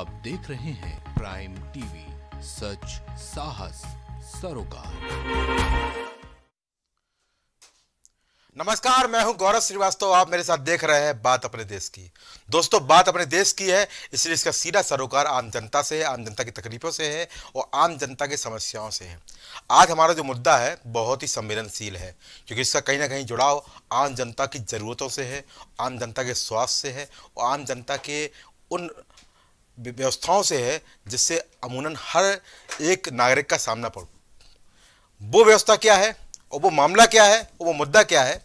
आप देख रहे हैं प्राइम टीवी सच साहस सरोकार नमस्कार मैं हूं गौरव श्रीवास्तव आप मेरे साथ देख रहे हैं बात अपने देश की दोस्तों बात अपने देश की है इसलिए इसका सीधा सरोकार आम जनता से है आम जनता की तकलीफों से है और आम जनता की समस्याओं से है आज हमारा जो मुद्दा है बहुत ही संवेदनशील है क्योंकि इसका कहीं ना कहीं जुड़ाव आम जनता की ज़रूरतों से है आम जनता के स्वास्थ्य से है और आम जनता के उन व्यवस्थाओं से है जिससे अमूनन हर एक नागरिक का सामना पड़ वो व्यवस्था क्या है और वो मामला क्या है और वो मुद्दा क्या है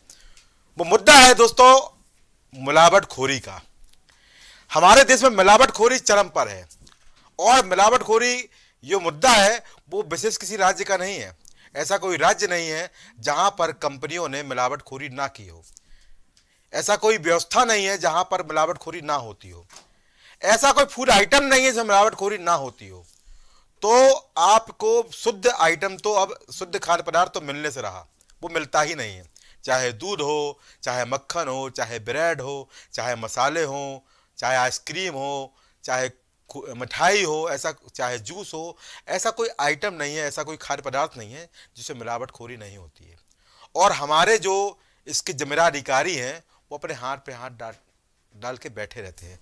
वो मुद्दा है दोस्तों मिलावटखोरी का हमारे देश में मिलावटखोरी चरम पर है और मिलावटखोरी जो मुद्दा है वो विशेष किसी राज्य का नहीं है ऐसा कोई राज्य नहीं है जहां पर कंपनियों ने मिलावटखोरी ना की हो ऐसा कोई व्यवस्था नहीं है जहां पर मिलावटखोरी ना होती हो ऐसा कोई फूड आइटम नहीं है जो मिलावटखोरी ना होती हो तो आपको शुद्ध आइटम तो अब शुद्ध खाद्य पदार्थ तो मिलने से रहा वो मिलता ही नहीं है चाहे दूध हो चाहे मक्खन हो चाहे ब्रेड हो चाहे मसाले हों चाहे आइसक्रीम हो चाहे मिठाई हो ऐसा चाहे जूस हो ऐसा कोई आइटम नहीं है ऐसा कोई खाद्य पदार्थ नहीं है जिसे मिलावटखोरी नहीं होती है और हमारे जो इसके अधिकारी हैं वो अपने हाथ पे हाथ डाल डाल के बैठे रहते हैं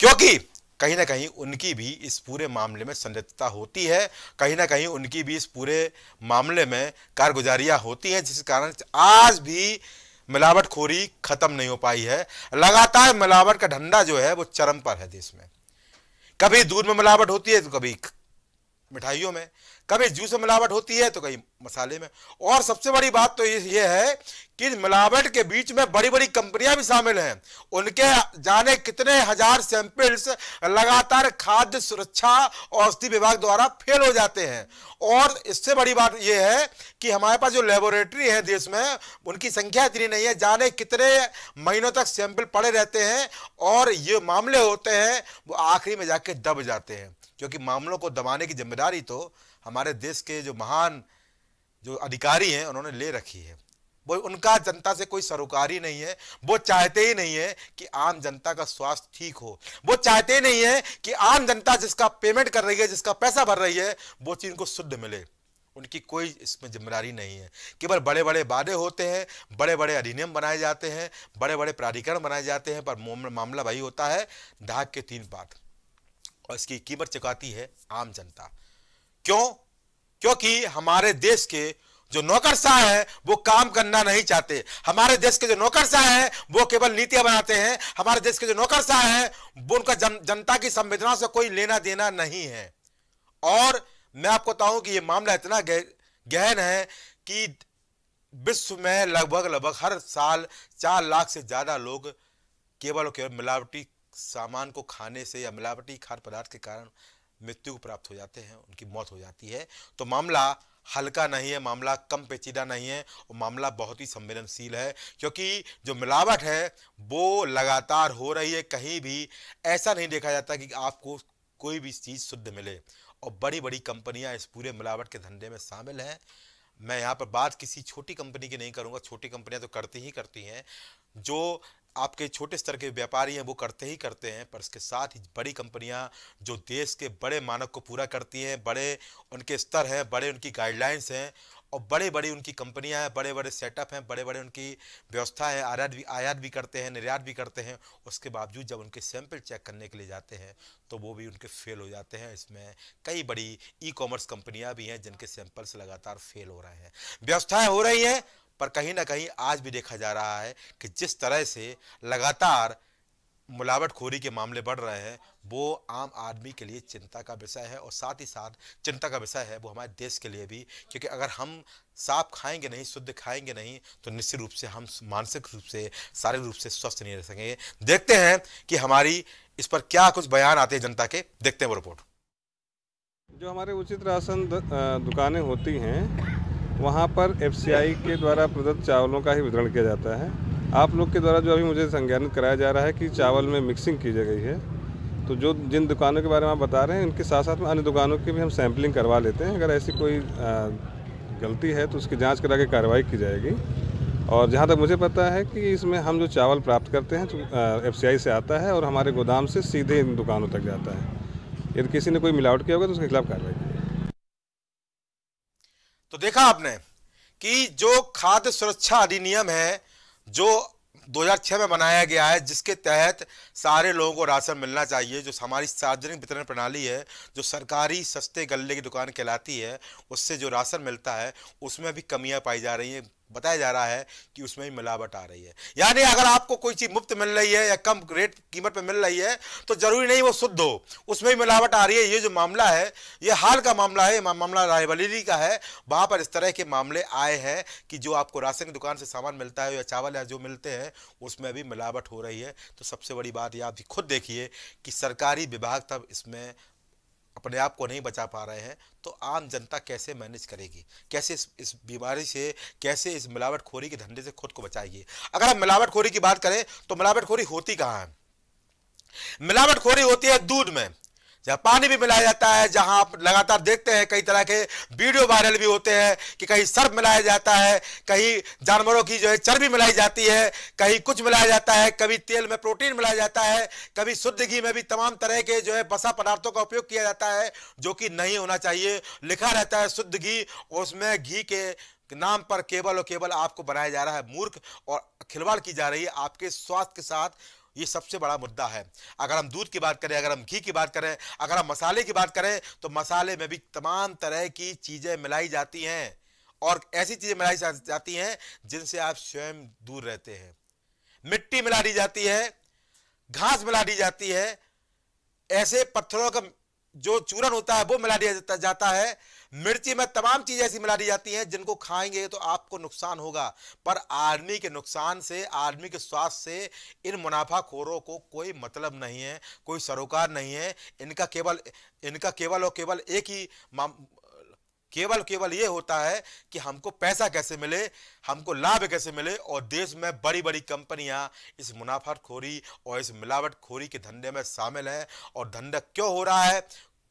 क्योंकि कहीं ना कहीं उनकी भी इस पूरे मामले में संलिप्तता होती है कहीं ना कहीं उनकी भी इस पूरे मामले में कारगुजारियाँ होती हैं जिस कारण आज भी मिलावटखोरी खत्म नहीं हो पाई है लगातार मिलावट का धंधा जो है वो चरम पर है देश में कभी दूध में मिलावट होती है तो कभी मिठाइयों में कभी जूस में मिलावट होती है तो कहीं मसाले में और सबसे बड़ी बात तो ये है कि मिलावट के बीच में बड़ी बड़ी कंपनियां भी शामिल हैं उनके जाने कितने हजार सैंपल्स लगातार खाद्य सुरक्षा औषधि विभाग द्वारा फेल हो जाते हैं और इससे बड़ी बात यह है कि हमारे पास जो लेबोरेटरी है देश में उनकी संख्या इतनी नहीं है जाने कितने महीनों तक सैंपल पड़े रहते हैं और ये मामले होते हैं वो आखिरी में जाके दब जाते हैं क्योंकि मामलों को दबाने की जिम्मेदारी तो हमारे देश के जो महान जो अधिकारी हैं उन्होंने ले रखी है वो उनका जनता से कोई सरोकार ही नहीं है वो चाहते ही नहीं है कि आम जनता का स्वास्थ्य ठीक हो वो चाहते ही नहीं है कि आम जनता जिसका पेमेंट कर रही है जिसका पैसा भर रही है वो चीज़ उनको शुद्ध मिले उनकी कोई इसमें जिम्मेदारी नहीं है केवल बड़े बड़े वादे होते हैं बड़े बड़े अधिनियम बनाए जाते हैं बड़े बड़े प्राधिकरण बनाए जाते हैं पर मामला वही होता है धाक के तीन पात और इसकी कीमत चुकाती है आम जनता क्यों क्योंकि हमारे देश के जो नौकरशाह है वो काम करना नहीं चाहते हमारे देश के जो नौकरशाह है वो केवल नीतियां बनाते हैं हमारे देश के जो नौकरशाह है वो उनका जन, जनता की संवेदना से कोई लेना देना नहीं है और मैं आपको बताऊं कि ये मामला इतना गहन है कि विश्व में लगभग लगभग हर साल चार लाख से ज़्यादा लोग केवल और केवल मिलावटी सामान को खाने से या मिलावटी खाद्य पदार्थ के कारण मृत्यु को प्राप्त हो जाते हैं उनकी मौत हो जाती है तो मामला हल्का नहीं है मामला कम पेचीदा नहीं है और मामला बहुत ही संवेदनशील है क्योंकि जो मिलावट है वो लगातार हो रही है कहीं भी ऐसा नहीं देखा जाता कि आपको कोई भी चीज़ शुद्ध मिले और बड़ी बड़ी कंपनियां इस पूरे मिलावट के धंधे में शामिल हैं मैं यहाँ पर बात किसी छोटी कंपनी की नहीं करूँगा छोटी कंपनियाँ तो करती ही करती हैं जो आपके छोटे स्तर के व्यापारी हैं वो करते ही करते हैं पर इसके साथ ही बड़ी कंपनियां जो देश के बड़े मानक को पूरा करती हैं बड़े उनके स्तर हैं बड़े उनकी गाइडलाइंस हैं और बड़े बड़े उनकी कंपनियां हैं बड़े बड़े सेटअप हैं बड़े बड़े उनकी व्यवस्था है आयात भी आयात भी करते हैं निर्यात भी करते हैं उसके बावजूद जब उनके सैंपल चेक करने के लिए जाते हैं तो वो भी उनके फेल हो जाते हैं इसमें कई बड़ी ई कॉमर्स कंपनियां भी हैं जिनके सैंपल्स लगातार फेल हो रहे हैं व्यवस्थाएँ हो रही हैं पर कहीं ना कहीं आज भी देखा जा रहा है कि जिस तरह से लगातार मिलावटखोरी के मामले बढ़ रहे हैं वो आम आदमी के लिए चिंता का विषय है और साथ ही साथ चिंता का विषय है वो हमारे देश के लिए भी क्योंकि अगर हम साफ खाएंगे नहीं शुद्ध खाएंगे नहीं तो निश्चित रूप से हम मानसिक रूप से शारीरिक रूप से स्वस्थ नहीं रह सकेंगे देखते हैं कि हमारी इस पर क्या कुछ बयान आते हैं जनता के देखते हैं वो रिपोर्ट जो हमारे उचित राशन दुकानें होती हैं वहाँ पर एफ के द्वारा प्रदत्त चावलों का ही वितरण किया जाता है आप लोग के द्वारा जो अभी मुझे संज्ञानित कराया जा रहा है कि चावल में मिक्सिंग की गई है तो जो जिन दुकानों के बारे में आप बता रहे हैं इनके साथ साथ में अन्य दुकानों की भी हम सैम्पलिंग करवा लेते हैं अगर ऐसी कोई गलती है तो उसकी जांच करा के कार्रवाई की जाएगी और जहाँ तक मुझे पता है कि इसमें हम जो चावल प्राप्त करते हैं तो एफ से आता है और हमारे गोदाम से सीधे इन दुकानों तक जाता है यदि किसी ने कोई मिलावट किया होगा तो उसके खिलाफ़ कार्रवाई तो देखा आपने कि जो खाद्य सुरक्षा अधिनियम है जो 2006 में बनाया गया है जिसके तहत सारे लोगों को राशन मिलना चाहिए जो हमारी सार्वजनिक वितरण प्रणाली है जो सरकारी सस्ते गल्ले की दुकान कहलाती है उससे जो राशन मिलता है उसमें भी कमियां पाई जा रही हैं बताया जा रहा है कि उसमें भी मिलावट आ रही है यानी अगर आपको कोई चीज़ मुफ्त मिल रही है या कम रेट कीमत पर मिल रही है तो ज़रूरी नहीं वो शुद्ध हो उसमें भी मिलावट आ रही है ये जो मामला है ये हाल का मामला है मामला रायबरेली का है वहां पर इस तरह के मामले आए हैं कि जो आपको राशन की दुकान से सामान मिलता है या चावल या जो मिलते हैं उसमें भी मिलावट हो रही है तो सबसे बड़ी बात यह आप खुद देखिए कि सरकारी विभाग तब इसमें अपने आप को नहीं बचा पा रहे हैं तो आम जनता कैसे मैनेज करेगी कैसे इस, इस बीमारी से कैसे इस मिलावटखोरी के धंधे से खुद को बचाएगी अगर हम मिलावटखोरी की बात करें तो मिलावटखोरी होती कहाँ है मिलावटखोरी होती है दूध में जहाँ पानी भी मिलाया जाता है जहाँ आप लगातार देखते हैं कई तरह के वीडियो वायरल भी होते हैं कि कहीं सर्फ मिलाया जाता है कहीं जानवरों की जो है चर्बी मिलाई जाती है कहीं कुछ मिलाया जाता है कभी तेल में प्रोटीन मिलाया जाता है कभी शुद्ध घी में भी तमाम तरह के जो है बसा पदार्थों का उपयोग किया जाता है जो कि नहीं होना चाहिए लिखा रहता है शुद्ध घी और उसमें घी के नाम पर केवल और केवल आपको बनाया जा रहा है मूर्ख और खिलवाड़ की जा रही है आपके स्वास्थ्य के साथ ये सबसे बड़ा मुद्दा है अगर हम दूध की बात करें अगर हम घी की बात करें अगर हम मसाले की बात करें तो मसाले में भी तमाम तरह की चीज़ें मिलाई जाती हैं और ऐसी चीज़ें मिलाई जाती हैं जिनसे आप स्वयं दूर रहते हैं मिट्टी मिला दी जाती है घास मिला दी जाती है ऐसे पत्थरों का जो चूरन होता है वो मिला दिया जाता है मिर्ची में तमाम चीज़ें ऐसी मिला दी जाती हैं जिनको खाएंगे तो आपको नुकसान होगा पर आदमी के नुकसान से आदमी के स्वास्थ्य से इन मुनाफाखोरों को कोई मतलब नहीं है कोई सरोकार नहीं है इनका केवल इनका केवल और केवल एक ही केवल केवल ये होता है कि हमको पैसा कैसे मिले हमको लाभ कैसे मिले और देश में बड़ी बड़ी कंपनियां इस मुनाफाखोरी और इस मिलावटखोरी के धंधे में शामिल हैं और धंधा क्यों हो रहा है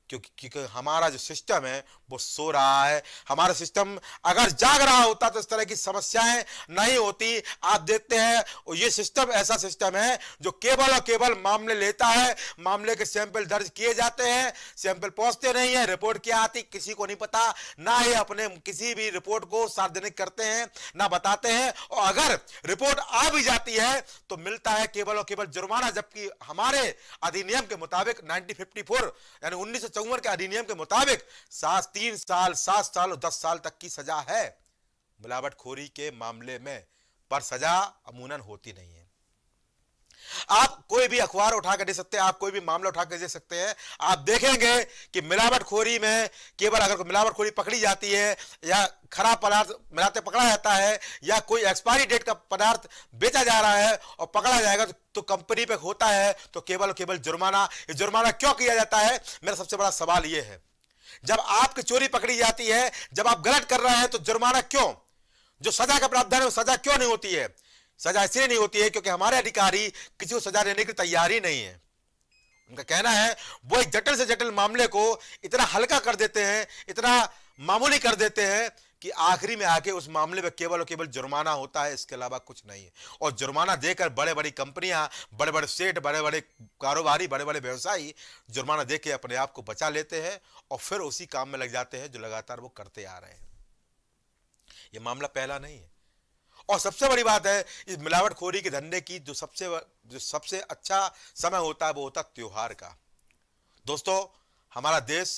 क्योंकि क्योंकि हमारा जो सिस्टम है वो सो रहा है हमारा सिस्टम अगर जाग रहा होता तो इस तरह की समस्याएं नहीं होती आप देखते हैं और ये सिस्टम ऐसा सिस्टम है जो केवल और केवल मामले लेता है मामले के सैंपल दर्ज किए जाते हैं सैंपल पहुंचते नहीं है रिपोर्ट क्या आती किसी को नहीं पता ना ही अपने किसी भी रिपोर्ट को सार्वजनिक करते हैं ना बताते हैं और अगर रिपोर्ट आ भी जाती है तो मिलता है केवल और केवल जुर्माना जबकि हमारे अधिनियम के मुताबिक नाइनटीन यानी उन्नीस उम्र के अधिनियम के मुताबिक सात तीन साल सात साल और दस साल तक की सजा है मिलावटखोरी के मामले में पर सजा अमूनन होती नहीं है कोई भी अखबार उठा कर दे सकते हैं आप कोई भी मामला उठा कर दे सकते हैं आप देखेंगे कि मिलावटखोरी में केवल अगर मिलावटखोरी पकड़ी जाती है या खराब पदार्थ मिलाते पकड़ा जाता है या कोई एक्सपायरी डेट का पदार्थ बेचा जा रहा है और पकड़ा जाएगा तो, कंपनी पे होता है तो केवल केवल जुर्माना ये जुर्माना क्यों किया जाता है मेरा सबसे बड़ा सवाल ये है जब आपकी चोरी पकड़ी जाती है जब आप गलत कर रहे हैं तो जुर्माना क्यों जो सजा का प्रावधान है सजा क्यों नहीं होती है सजा इसलिए नहीं होती है क्योंकि हमारे अधिकारी किसी को सजा देने की तैयारी नहीं है उनका कहना है वो एक जटिल से जटिल मामले को इतना हल्का कर देते हैं इतना मामूली कर देते हैं कि आखिरी में आके उस मामले में केवल और केवल जुर्माना होता है इसके अलावा कुछ नहीं है और जुर्माना देकर बड़े बड़ी कंपनियां बड़े बड़े सेठ बड़े बड़े कारोबारी बड़े बड़े व्यवसायी जुर्माना दे के अपने आप को बचा लेते हैं और फिर उसी काम में लग जाते हैं जो लगातार वो करते आ रहे हैं यह मामला पहला नहीं है और सबसे बड़ी बात है इस मिलावटखोरी के धंधे की जो सबसे जो सबसे अच्छा समय होता है वो होता त्यौहार का दोस्तों हमारा देश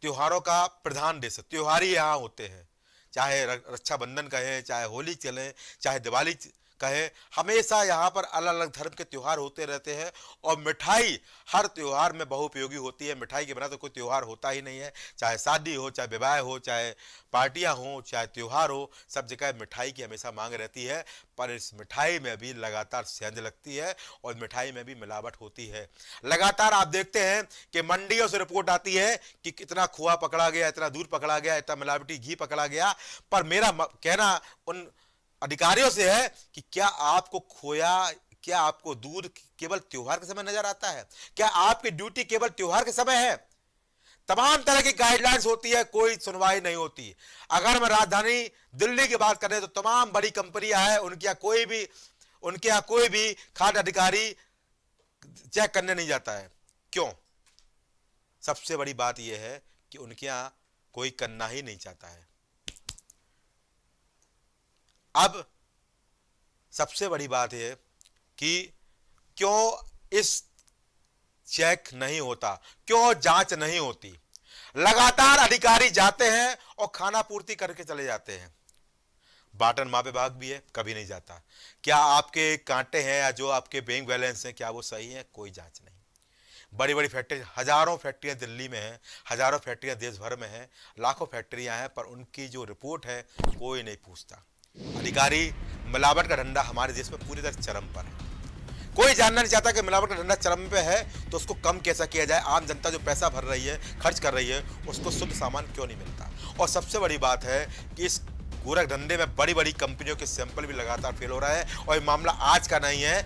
त्योहारों का प्रधान देश है त्योहार ही यहाँ होते हैं चाहे रक्षाबंधन कहें चाहे होली चलें चाहे दिवाली कहे हमेशा यहाँ पर अलग अलग धर्म के त्यौहार होते रहते हैं और मिठाई हर त्यौहार में बहुपयोगी होती है मिठाई के बिना तो कोई त्यौहार होता ही नहीं है चाहे शादी हो चाहे विवाह हो चाहे पार्टियाँ हों चाहे त्यौहार हो सब जगह मिठाई की हमेशा मांग रहती है पर इस मिठाई में भी लगातार सेंध लगती है और मिठाई में भी मिलावट होती है लगातार आप देखते हैं कि मंडियों से रिपोर्ट आती है कि कितना खोआ पकड़ा गया इतना दूध पकड़ा गया इतना मिलावटी घी पकड़ा गया पर मेरा कहना उन अधिकारियों से है कि क्या आपको खोया क्या आपको दूध केवल त्योहार के समय नजर आता है क्या आपकी ड्यूटी केवल त्योहार के समय है तमाम तरह की गाइडलाइंस होती है कोई सुनवाई नहीं होती अगर मैं राजधानी दिल्ली की बात करें तो तमाम बड़ी कंपनियां हैं उनके यहाँ कोई भी उनके यहाँ कोई भी खाद अधिकारी चेक करने नहीं जाता है क्यों सबसे बड़ी बात यह है कि उनके यहाँ कोई करना ही नहीं चाहता है अब सबसे बड़ी बात यह कि क्यों इस चेक नहीं होता क्यों जांच नहीं होती लगातार अधिकारी जाते हैं और खाना पूर्ति करके चले जाते हैं बाटन माँ विभाग भी है कभी नहीं जाता क्या आपके कांटे हैं या जो आपके बैंक बैलेंस हैं क्या वो सही है कोई जांच नहीं बड़ी बड़ी फैक्ट्री हजारों फैक्ट्रियां दिल्ली में हैं हजारों फैक्ट्रियां देश भर में हैं लाखों फैक्ट्रियां हैं पर उनकी जो रिपोर्ट है कोई नहीं पूछता अधिकारी मिलावट का धंधा हमारे देश में पूरी तरह चरम पर है कोई जानना नहीं चाहता कि मिलावट का धंधा चरम पे है तो उसको कम कैसा किया जाए आम जनता जो पैसा भर रही है खर्च कर रही है उसको शुद्ध सामान क्यों नहीं मिलता और सबसे बड़ी बात है कि इस गोरख धंधे में बड़ी बड़ी कंपनियों के सैंपल भी लगातार फेल हो रहा है और ये मामला आज का नहीं है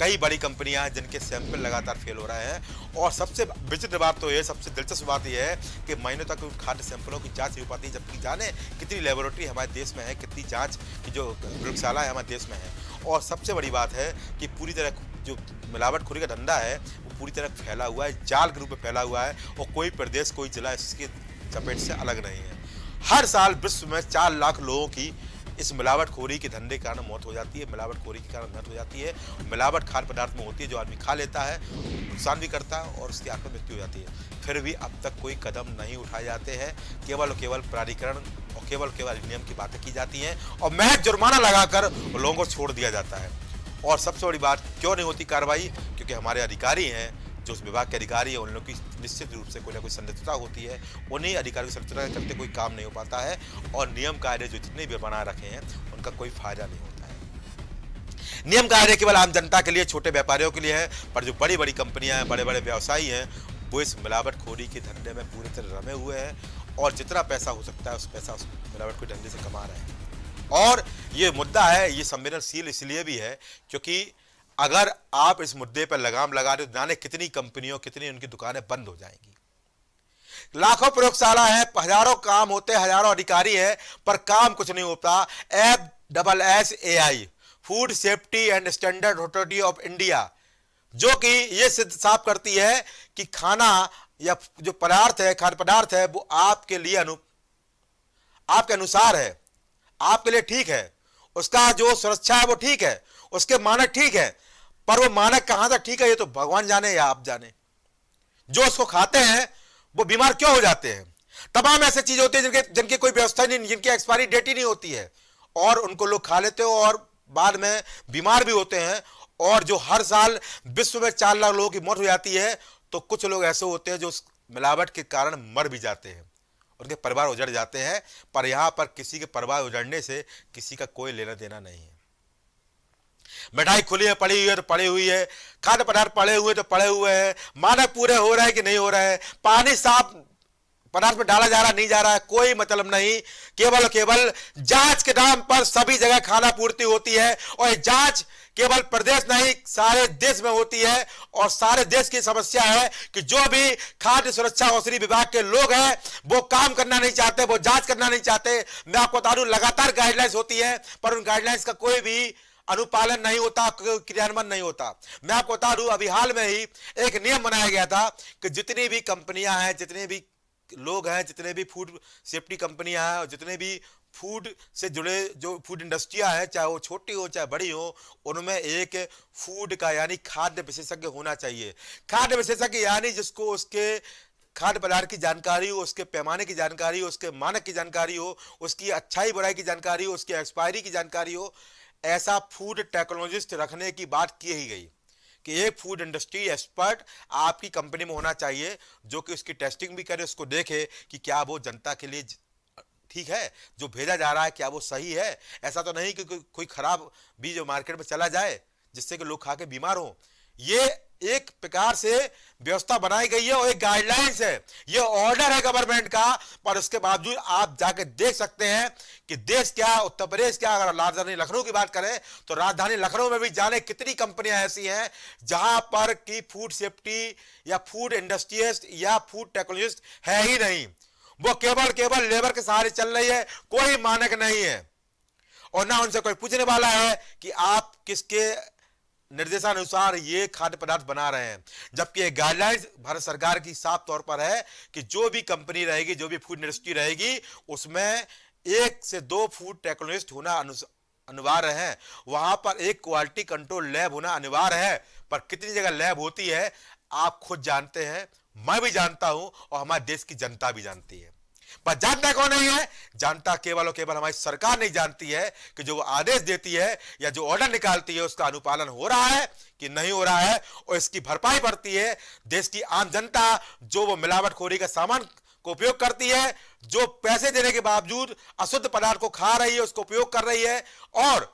कई बड़ी कंपनियां हैं जिनके सैंपल लगातार फेल हो रहे हैं और सबसे विचित्र बात तो यह सबसे दिलचस्प बात यह है कि महीनों तक उन खाद्य सैंपलों की जांच नहीं हो पाती जबकि जाने कितनी लेबोरेटरी हमारे देश में है कितनी जाँच की जो प्रयोगशाला है हमारे देश में है और सबसे बड़ी बात है कि पूरी तरह जो मिलावटखोरी का धंधा है वो पूरी तरह फैला हुआ है जाल के रूप में फैला हुआ है और कोई प्रदेश कोई जिला इसके चपेट से अलग नहीं है हर साल विश्व में चार लाख लोगों की इस मिलावटखोरी के धंधे के कारण मौत हो जाती है मिलावटखोरी के कारण मौत हो जाती है मिलावट खाद्य पदार्थ में होती है जो आदमी खा लेता है नुकसान भी करता है और उसकी आंखों मृत्यु हो जाती है फिर भी अब तक कोई कदम नहीं उठाए जाते हैं केवल और केवल प्राधिकरण और केवल केवल अधिनियम की बातें की जाती हैं और मह जुर्माना लगाकर लोगों को छोड़ दिया जाता है और सबसे बड़ी बात क्यों नहीं होती कार्रवाई क्योंकि हमारे अधिकारी हैं जो उस विभाग के अधिकारी हैं उन लोगों की निश्चित रूप से कोई ना कोई संदिग्धता होती है उन्हीं अधिकारियों की संदिग्धता के चलते कोई काम नहीं हो पाता है और नियम कायदे जो जितने भी बना रखे हैं उनका कोई फायदा नहीं होता है नियम कायदे केवल आम जनता के लिए छोटे व्यापारियों के लिए है पर जो बड़ी बड़ी कंपनियाँ हैं बड़े बड़े व्यवसायी हैं वो इस मिलावटखोरी के धंधे में पूरी तरह रमे हुए हैं और जितना पैसा हो सकता है उस पैसा उस मिलावट के धंधे से कमा रहे हैं और ये मुद्दा है ये संवेदनशील इसलिए भी है क्योंकि अगर आप इस मुद्दे पर लगाम लगा रहे हो जाने कितनी कंपनियों कितनी उनकी दुकानें बंद हो जाएंगी लाखों प्रयोगशाला है हजारों काम होते हजारों अधिकारी हैं पर काम कुछ नहीं होता F double S A I food safety and standard authority of India जो कि यह सिद्ध साफ करती है कि खाना या जो पदार्थ है खाद्य पदार्थ है वो आपके लिए अनु आपके अनुसार है आपके लिए ठीक है उसका जो सुरक्षा है वो ठीक है उसके मानक ठीक है पर वो मानक कहां था ठीक है ये तो भगवान जाने या आप जाने जो उसको खाते हैं वो बीमार क्यों हो जाते हैं तमाम ऐसे चीजें होती है जिनके जिनकी कोई व्यवस्था नहीं जिनकी एक्सपायरी डेट ही नहीं होती है और उनको लोग खा लेते हो और बाद में बीमार भी होते हैं और जो हर साल विश्व में चार लाख लोगों की मौत हो जाती है तो कुछ लोग ऐसे होते हैं जो उस मिलावट के कारण मर भी जाते हैं उनके परिवार उजड़ जाते हैं पर यहाँ पर किसी के परिवार उजड़ने से किसी का कोई लेना देना नहीं है मिठाई खुली है पड़ी हुई है तो पड़ी हुई है खाद्य पदार्थ पड़े हुए तो पड़े हुए हैं मानक पूरे हो रहे हैं कि नहीं हो रहे हैं पानी साफ पदार्थ में डाला जा रहा नहीं जा रहा है कोई मतलब नहीं केवल केवल जांच के नाम पर सभी जगह खाना पूर्ति होती है और जांच केवल प्रदेश नहीं सारे देश में होती है और सारे देश की समस्या है कि जो भी खाद्य सुरक्षा औषधि विभाग के लोग हैं वो काम करना नहीं चाहते वो जांच करना नहीं चाहते मैं आपको बता दू लगातार गाइडलाइंस होती है पर उन गाइडलाइंस का कोई भी अनुपालन नहीं होता क्रियान्वयन नहीं होता मैं आपको बता दूं अभी हाल में ही एक नियम बनाया गया था कि जितनी भी कंपनियां हैं जितने भी लोग हैं जितने भी फूड सेफ्टी कंपनियां हैं और जितने भी फूड से जुड़े जो फूड इंडस्ट्रिया हैं चाहे वो छोटी हो चाहे बड़ी हो उनमें एक फूड का यानी खाद्य विशेषज्ञ होना चाहिए खाद्य विशेषज्ञ यानी जिसको उसके खाद्य पदार्थ की जानकारी हो उसके पैमाने की जानकारी हो उसके मानक की जानकारी हो उसकी अच्छाई बुराई की जानकारी हो उसकी एक्सपायरी की जानकारी हो ऐसा फूड टेक्नोलॉजिस्ट रखने की बात की ही गई कि एक फूड इंडस्ट्री एक्सपर्ट आपकी कंपनी में होना चाहिए जो कि उसकी टेस्टिंग भी करे उसको देखे कि क्या वो जनता के लिए ठीक है जो भेजा जा रहा है क्या वो सही है ऐसा तो नहीं कि कोई खराब बीज मार्केट में चला जाए जिससे कि लोग खा के बीमार हों ये एक प्रकार से व्यवस्था बनाई गई है और एक गाइडलाइंस है ये ऑर्डर है गवर्नमेंट का पर उसके बावजूद आप जाके देख सकते हैं कि देश क्या उत्तर प्रदेश क्या अगर राजधानी लखनऊ की बात करें तो राजधानी लखनऊ में भी जाने कितनी कंपनियां ऐसी हैं जहां पर की फूड सेफ्टी या फूड इंडस्ट्रियस्ट या फूड टेक्नोलॉजिस्ट है ही नहीं वो केवल केवल लेबर के सहारे चल रही है कोई मानक नहीं है और ना उनसे कोई पूछने वाला है कि आप किसके निर्देशानुसार ये खाद्य पदार्थ बना रहे हैं जबकि एक गाइडलाइंस भारत सरकार की साफ तौर पर है कि जो भी कंपनी रहेगी जो भी फूड इंडस्ट्री रहेगी उसमें एक से दो फूड टेक्नोलॉजिस्ट होना अनिवार्य है वहां पर एक क्वालिटी कंट्रोल लैब होना अनिवार्य है पर कितनी जगह लैब होती है आप खुद जानते हैं मैं भी जानता हूं और हमारे देश की जनता भी जानती है पर जानता कौन नहीं है जानता केवल और केवल हमारी सरकार नहीं जानती है कि जो वो आदेश देती है या जो ऑर्डर निकालती है उसका अनुपालन हो रहा है कि नहीं हो रहा है और इसकी भरपाई पड़ती है देश की आम जनता जो वो मिलावटखोरी का सामान को उपयोग करती है जो पैसे देने के बावजूद अशुद्ध पदार्थ को खा रही है उसको उपयोग कर रही है और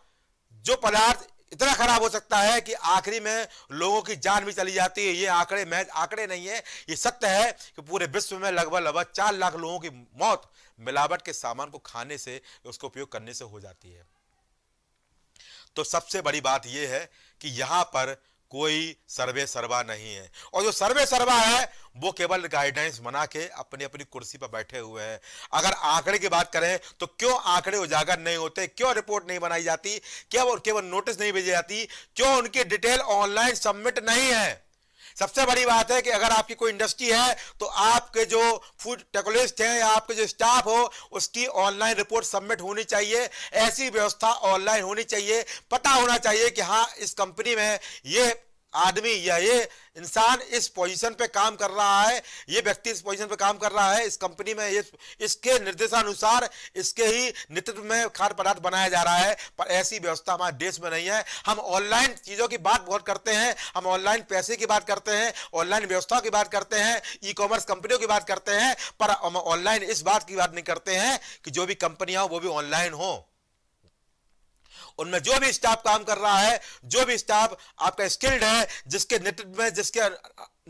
जो पदार्थ इतना खराब हो सकता है कि आखिरी में लोगों की जान भी चली जाती है ये आंकड़े महज आंकड़े नहीं है ये सत्य है कि पूरे विश्व में लगभग लगभग चार लाख लोगों की मौत मिलावट के सामान को खाने से उसका उपयोग करने से हो जाती है तो सबसे बड़ी बात यह है कि यहां पर कोई सर्वे सर्वा नहीं है और जो सर्वे सर्वा है वो केवल गाइडलाइंस बना के अपनी अपनी कुर्सी पर बैठे हुए हैं अगर आंकड़े की बात करें तो क्यों आंकड़े उजागर नहीं होते क्यों रिपोर्ट नहीं बनाई जाती क्या केवल नोटिस नहीं भेजी जाती क्यों उनकी डिटेल ऑनलाइन सबमिट नहीं है सबसे बड़ी बात है कि अगर आपकी कोई इंडस्ट्री है तो आपके जो फूड टेकोलिस्ट हैं या आपके जो स्टाफ हो उसकी ऑनलाइन रिपोर्ट सबमिट होनी चाहिए ऐसी व्यवस्था ऑनलाइन होनी चाहिए पता होना चाहिए कि हाँ इस कंपनी में ये आदमी या ये इंसान इस पोजीशन पे काम कर रहा है ये व्यक्ति इस पोजीशन पे काम कर रहा है इस कंपनी में इस, इसके निर्देशानुसार इसके ही नेतृत्व में खाद्य पदार्थ बनाया जा रहा है पर ऐसी व्यवस्था हमारे देश में नहीं है हम ऑनलाइन चीज़ों की बात बहुत करते हैं हम ऑनलाइन पैसे की बात करते हैं ऑनलाइन व्यवस्था की बात करते हैं ई कॉमर्स कंपनियों की बात करते हैं पर हम ऑनलाइन इस बात की बात नहीं करते हैं कि जो भी कंपनियां हो वो भी ऑनलाइन हो उनमें जो भी स्टाफ काम कर रहा है जो भी स्टाफ आपका स्किल्ड है जिसके नेतृत्व में जिसके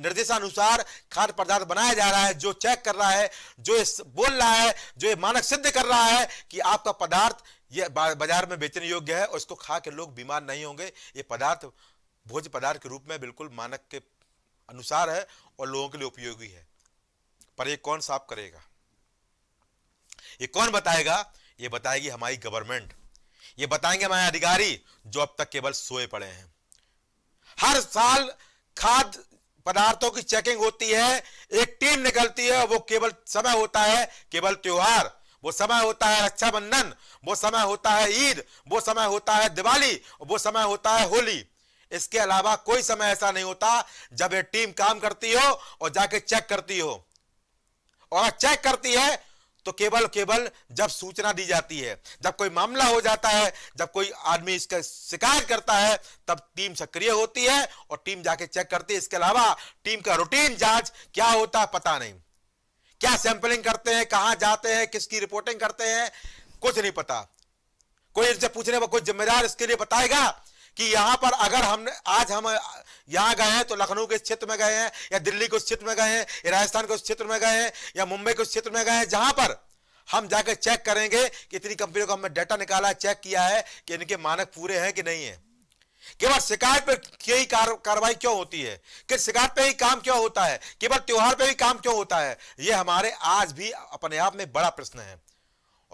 निर्देशानुसार खाद्य पदार्थ बनाया जा रहा है जो चेक कर रहा है जो बोल रहा है जो ये मानक सिद्ध कर रहा है कि आपका पदार्थ ये बाजार में बेचने योग्य है और इसको खा के लोग बीमार नहीं होंगे ये पदार्थ भोज्य पदार्थ के रूप में बिल्कुल मानक के अनुसार है और लोगों के लिए उपयोगी है पर ये कौन साफ करेगा ये कौन बताएगा ये बताएगी हमारी गवर्नमेंट ये बताएंगे हमारे अधिकारी जो अब तक केवल सोए पड़े हैं हर साल खाद्य पदार्थों की चेकिंग होती है एक टीम निकलती है वो केवल समय होता है केवल त्योहार वो समय होता है रक्षाबंधन वो समय होता है ईद वो समय होता है दिवाली वो समय होता है होली इसके अलावा कोई समय ऐसा नहीं होता जब ये टीम काम करती हो और जाके चेक करती हो और चेक करती है तो केवल केवल जब सूचना दी जाती है जब कोई मामला हो जाता है जब कोई आदमी इसका शिकायत करता है तब टीम सक्रिय होती है और टीम जाके चेक करती है इसके अलावा टीम का रूटीन जांच क्या होता है पता नहीं क्या सैंपलिंग करते हैं कहां जाते हैं किसकी रिपोर्टिंग करते हैं कुछ नहीं पता कोई इनसे पूछने पर कोई जिम्मेदार इसके लिए बताएगा कि यहाँ पर अगर हमने आज हम यहाँ गए हैं तो लखनऊ के इस क्षेत्र में गए हैं या दिल्ली के उस क्षेत्र में गए हैं या राजस्थान के उस क्षेत्र में गए हैं या मुंबई के उस क्षेत्र में गए हैं जहाँ पर हम जाकर चेक करेंगे कि इतनी कंपनियों का हमने डाटा निकाला चेक किया है कि इनके मानक पूरे हैं कि नहीं है केवल शिकायत पर यही कार्रवाई क्यों होती है कि शिकायत पे ही काम क्यों होता है केवल त्योहार पे ही काम क्यों होता है यह हमारे आज भी अपने आप में बड़ा प्रश्न है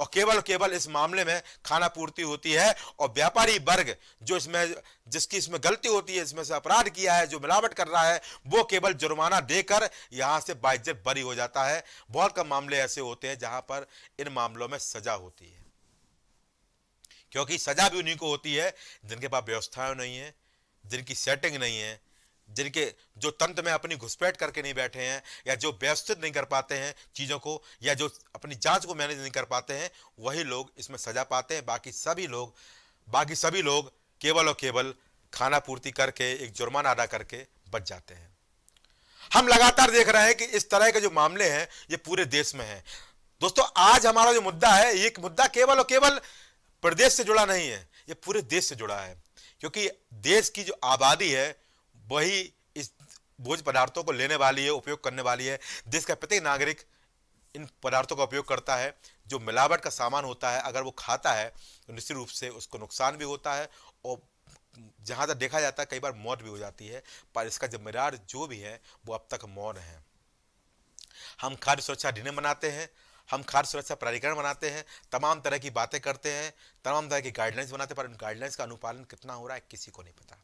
और केवल केवल इस मामले में खाना पूर्ति होती है और व्यापारी वर्ग जो इसमें जिसकी इसमें गलती होती है इसमें से अपराध किया है जो मिलावट कर रहा है वो केवल जुर्माना देकर यहाँ से बाइज्जत बरी हो जाता है बहुत कम मामले ऐसे होते हैं जहाँ पर इन मामलों में सजा होती है क्योंकि सजा भी उन्हीं को होती है जिनके पास व्यवस्थाएं नहीं है जिनकी सेटिंग नहीं है जिनके जो तंत्र में अपनी घुसपैठ करके नहीं बैठे हैं या जो व्यवस्थित नहीं कर पाते हैं चीज़ों को या जो अपनी जांच को मैनेज नहीं कर पाते हैं वही लोग इसमें सजा पाते हैं बाकी सभी लोग बाकी सभी लोग केवल और केवल खाना पूर्ति करके एक जुर्माना अदा करके बच जाते हैं हम लगातार देख रहे हैं कि इस तरह के जो मामले हैं ये पूरे देश में हैं दोस्तों आज हमारा जो मुद्दा है ये मुद्दा केवल और केवल प्रदेश से जुड़ा नहीं है ये पूरे देश से जुड़ा है क्योंकि देश की जो आबादी है वही इस भोज पदार्थों को लेने वाली है उपयोग करने वाली है देश का प्रत्येक नागरिक इन पदार्थों का उपयोग करता है जो मिलावट का सामान होता है अगर वो खाता है तो निश्चित रूप से उसको नुकसान भी होता है और जहाँ तक देखा जाता है कई बार मौत भी हो जाती है पर इसका जिम्मेदार जो भी है वो अब तक मौन है हम खाद्य सुरक्षा अधिनियम बनाते हैं हम खाद्य सुरक्षा प्राधिकरण बनाते हैं तमाम तरह की बातें करते हैं तमाम तरह की गाइडलाइंस बनाते हैं पर उन गाइडलाइंस का अनुपालन कितना हो रहा है किसी को नहीं पता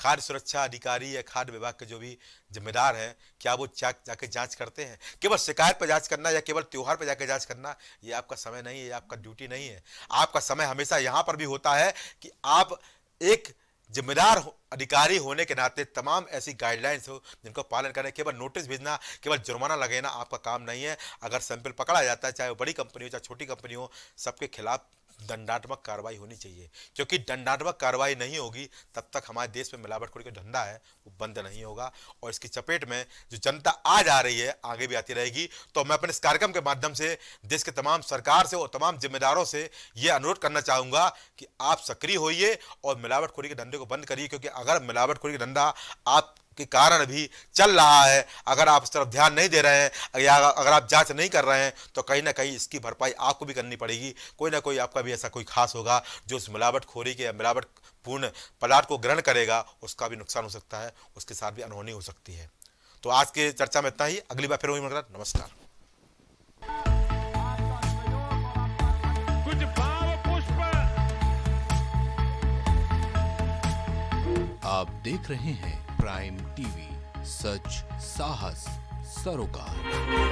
खाद्य सुरक्षा अधिकारी या खाद्य विभाग के जो भी जिम्मेदार हैं क्या वो जा जाके जांच करते हैं केवल शिकायत पर जांच करना या केवल त्यौहार पर जाके जांच करना ये आपका समय नहीं है आपका ड्यूटी नहीं है आपका समय हमेशा यहाँ पर भी होता है कि आप एक जिम्मेदार हो, अधिकारी होने के नाते तमाम ऐसी गाइडलाइंस हो जिनका पालन करें केवल नोटिस भेजना केवल जुर्माना लगेना आपका काम नहीं है अगर सैंपल पकड़ा जाता है चाहे वो बड़ी कंपनी हो चाहे छोटी कंपनी हो सबके खिलाफ दंडात्मक कार्रवाई होनी चाहिए क्योंकि दंडात्मक कार्रवाई नहीं होगी तब तक हमारे देश में मिलावटखोरी का धंधा है वो बंद नहीं होगा और इसकी चपेट में जो जनता आ जा रही है आगे भी आती रहेगी तो मैं अपने इस कार्यक्रम के माध्यम से देश के तमाम सरकार से और तमाम जिम्मेदारों से ये अनुरोध करना चाहूँगा कि आप सक्रिय होइए और मिलावटखोरी के धंधे को बंद करिए क्योंकि अगर मिलावटखोरी का धंधा आप के कारण भी चल रहा है अगर आप इस तरफ ध्यान नहीं दे रहे हैं या अगर आप जांच नहीं कर रहे हैं तो कहीं ना कहीं इसकी भरपाई आपको भी करनी पड़ेगी कोई ना कोई आपका भी ऐसा कोई खास होगा जो इस मिलावटखोरी के मिलावट पूर्ण पलाट को ग्रहण करेगा उसका भी नुकसान हो सकता है उसके साथ भी अनहोनी हो सकती है तो आज के चर्चा में इतना ही अगली बार फिर वही मगर नमस्कार आप देख रहे हैं प्राइम टीवी सच साहस सरोकार